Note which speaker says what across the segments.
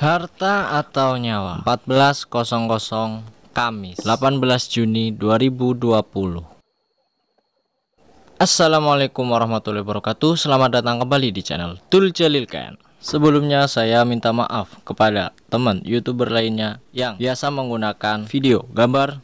Speaker 1: Harta atau nyawa 14.00 Kamis 18 Juni 2020 Assalamualaikum warahmatullahi wabarakatuh Selamat datang kembali di channel Tul Jalil Ken Sebelumnya saya minta maaf kepada teman youtuber lainnya yang biasa menggunakan video, gambar,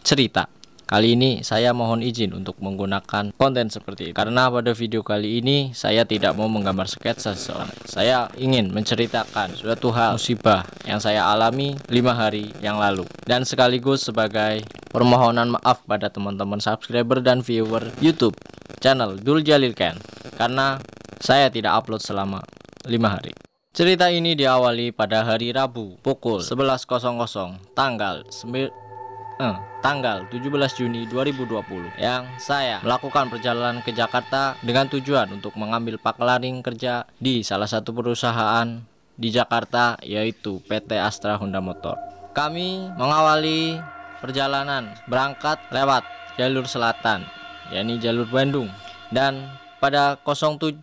Speaker 1: cerita Kali ini saya mohon izin untuk menggunakan konten seperti ini Karena pada video kali ini saya tidak mau menggambar sketsa seseorang Saya ingin menceritakan suatu hal musibah yang saya alami lima hari yang lalu Dan sekaligus sebagai permohonan maaf pada teman-teman subscriber dan viewer YouTube channel Dul Jalil Ken Karena saya tidak upload selama lima hari Cerita ini diawali pada hari Rabu pukul 11.00 tanggal 9 eh, tanggal 17 Juni 2020 yang saya melakukan perjalanan ke Jakarta dengan tujuan untuk mengambil paklaring kerja di salah satu perusahaan di Jakarta yaitu PT Astra Honda Motor. Kami mengawali perjalanan berangkat lewat jalur selatan yakni jalur Bandung dan pada 07.00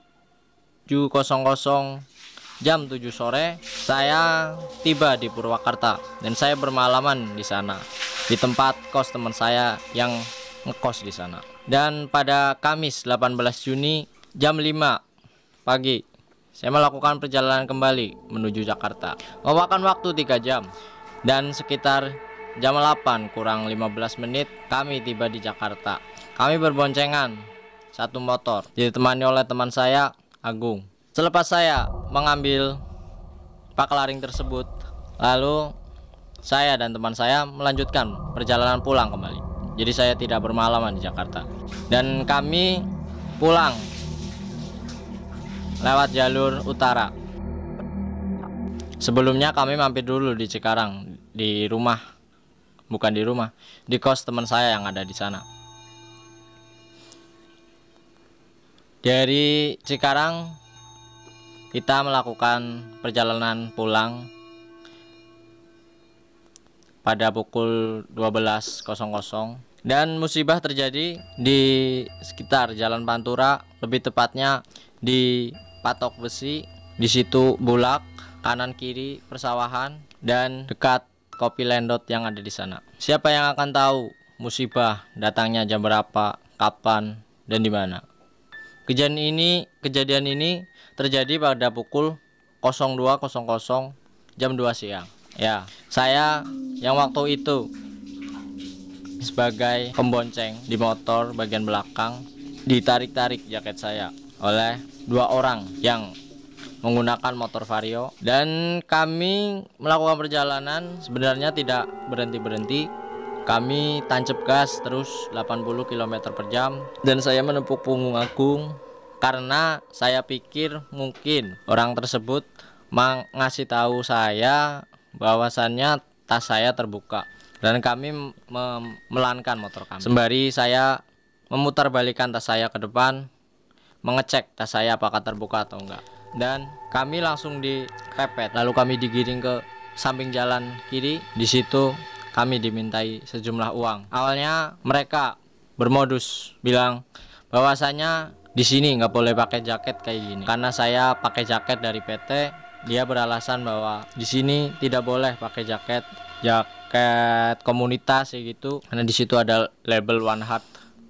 Speaker 1: jam 7 sore saya tiba di Purwakarta dan saya bermalaman di sana di tempat kos teman saya yang ngekos di sana. Dan pada Kamis 18 Juni jam 5 pagi saya melakukan perjalanan kembali menuju Jakarta. Memakan waktu 3 jam dan sekitar jam 8 kurang 15 menit kami tiba di Jakarta. Kami berboncengan satu motor ditemani oleh teman saya Agung. Selepas saya mengambil pakelaring tersebut, lalu saya dan teman saya melanjutkan perjalanan pulang kembali. Jadi saya tidak bermalam di Jakarta. Dan kami pulang lewat jalur utara. Sebelumnya kami mampir dulu di Cikarang di rumah bukan di rumah, di kos teman saya yang ada di sana. Dari Cikarang kita melakukan perjalanan pulang pada pukul 12.00 dan musibah terjadi di sekitar Jalan Pantura, lebih tepatnya di patok besi. Di situ bulak, kanan kiri persawahan dan dekat kopi lendot yang ada di sana. Siapa yang akan tahu musibah datangnya jam berapa, kapan dan di mana? Kejadian ini kejadian ini terjadi pada pukul 02.00 jam 2 siang. Ya, saya yang waktu itu sebagai pembonceng di motor bagian belakang ditarik-tarik jaket saya oleh dua orang yang menggunakan motor Vario dan kami melakukan perjalanan sebenarnya tidak berhenti-berhenti kami tancap gas terus 80 km per jam dan saya menepuk punggung Agung karena saya pikir mungkin orang tersebut mengasih tahu saya bahwasannya tas saya terbuka dan kami memelankan motor kami. Sembari saya memutar balikan tas saya ke depan, mengecek tas saya apakah terbuka atau enggak. Dan kami langsung dipepet, lalu kami digiring ke samping jalan kiri. Di situ kami dimintai sejumlah uang. Awalnya mereka bermodus bilang bahwasanya di sini nggak boleh pakai jaket kayak gini karena saya pakai jaket dari PT dia beralasan bahwa di sini tidak boleh pakai jaket jaket komunitas gitu karena di situ ada label One Heart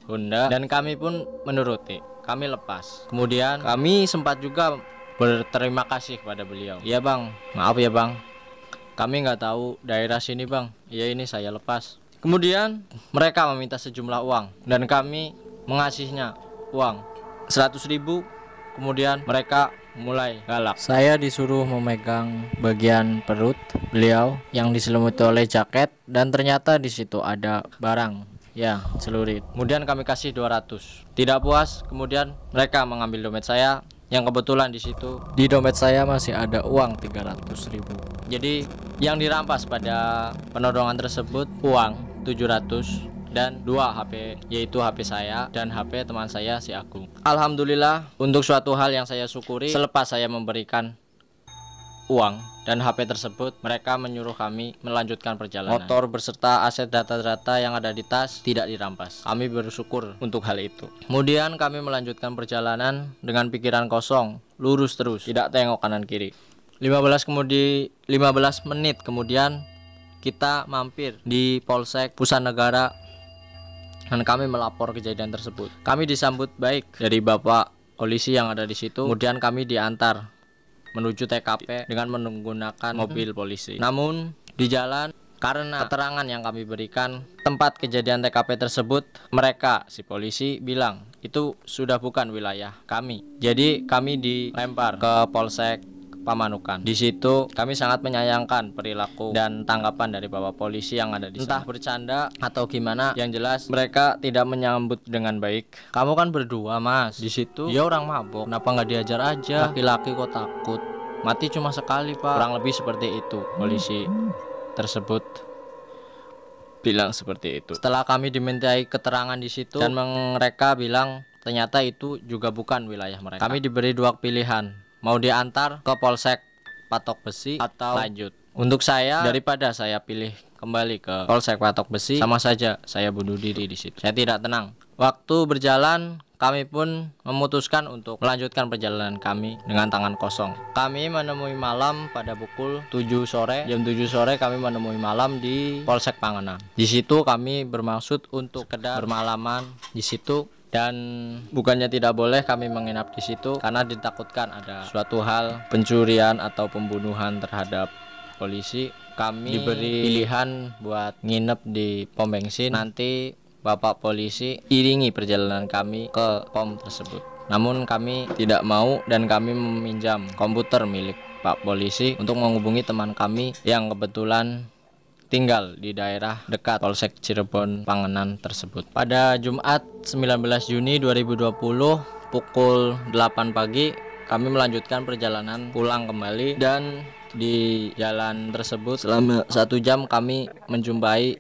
Speaker 1: Honda dan kami pun menuruti kami lepas kemudian kami sempat juga berterima kasih kepada beliau iya bang maaf ya bang kami nggak tahu daerah sini bang, ya ini saya lepas. Kemudian mereka meminta sejumlah uang dan kami mengasihnya uang 100 ribu. Kemudian mereka mulai galak. Saya disuruh memegang bagian perut beliau yang diselimuti oleh jaket dan ternyata di situ ada barang. Ya, celurit. Kemudian kami kasih 200. Tidak puas, kemudian mereka mengambil dompet saya yang kebetulan di situ di dompet saya masih ada uang 300.000. Jadi yang dirampas pada penodongan tersebut uang 700 dan dua HP yaitu HP saya dan HP teman saya si Agung. Alhamdulillah untuk suatu hal yang saya syukuri selepas saya memberikan uang dan HP tersebut, mereka menyuruh kami melanjutkan perjalanan. Motor berserta aset data-data yang ada di tas tidak dirampas. Kami bersyukur untuk hal itu. Kemudian kami melanjutkan perjalanan dengan pikiran kosong, lurus terus, tidak tengok kanan kiri. 15 kemudi 15 menit kemudian kita mampir di Polsek Pusat Negara dan kami melapor kejadian tersebut. Kami disambut baik dari Bapak polisi yang ada di situ. Kemudian kami diantar menuju TKP iya. dengan menggunakan iya. mobil polisi. Namun di jalan karena keterangan yang kami berikan tempat kejadian TKP tersebut, mereka si polisi bilang itu sudah bukan wilayah kami. Jadi kami dilempar ke Polsek Pamanukan. Di situ kami sangat menyayangkan perilaku dan tanggapan dari bapak polisi yang ada di sana. Entah bercanda atau gimana, yang jelas mereka tidak menyambut dengan baik. Kamu kan berdua, Mas. Di situ dia orang mabok. Kenapa nggak diajar aja? Laki-laki kok takut? Mati cuma sekali, Pak. Kurang lebih seperti itu polisi tersebut bilang seperti itu. Setelah kami dimintai keterangan di situ dan mereka bilang ternyata itu juga bukan wilayah mereka. Kami diberi dua pilihan, mau diantar ke polsek patok besi atau lanjut untuk saya daripada saya pilih kembali ke polsek patok besi sama saja saya bunuh diri di situ saya tidak tenang waktu berjalan kami pun memutuskan untuk melanjutkan perjalanan kami dengan tangan kosong. Kami menemui malam pada pukul 7 sore. Jam 7 sore kami menemui malam di Polsek Panganan. Di situ kami bermaksud untuk kedar bermalaman. Di situ dan bukannya tidak boleh kami menginap di situ karena ditakutkan ada suatu hal pencurian atau pembunuhan terhadap polisi kami diberi pilihan buat nginep di pom bensin nanti bapak polisi iringi perjalanan kami ke pom tersebut namun kami tidak mau dan kami meminjam komputer milik Pak polisi untuk menghubungi teman kami yang kebetulan tinggal di daerah dekat Polsek Cirebon Pangenan tersebut. Pada Jumat 19 Juni 2020 pukul 8 pagi kami melanjutkan perjalanan pulang kembali dan di jalan tersebut selama satu jam kami menjumpai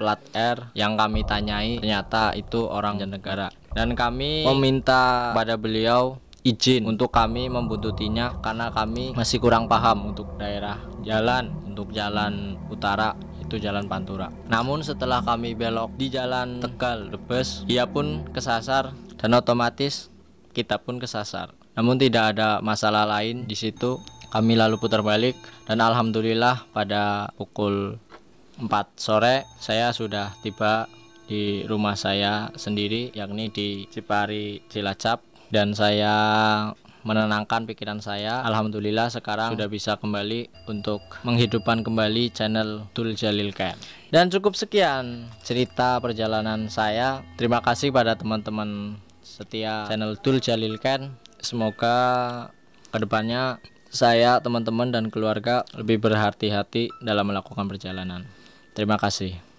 Speaker 1: plat R yang kami tanyai ternyata itu orang negara dan kami meminta pada beliau izin untuk kami membuntutinya karena kami masih kurang paham untuk daerah jalan untuk jalan utara itu jalan Pantura. Namun setelah kami belok di jalan Tegal rebes, ia pun kesasar dan otomatis kita pun kesasar. Namun tidak ada masalah lain di situ. Kami lalu putar balik dan alhamdulillah pada pukul 4 sore saya sudah tiba di rumah saya sendiri yakni di Cipari Cilacap dan saya menenangkan pikiran saya. Alhamdulillah sekarang sudah bisa kembali untuk menghidupkan kembali channel Tul Jalil Camp. Dan cukup sekian cerita perjalanan saya. Terima kasih pada teman-teman setia channel Tul Jalil Camp. Semoga kedepannya saya, teman-teman dan keluarga lebih berhati-hati dalam melakukan perjalanan. Terima kasih.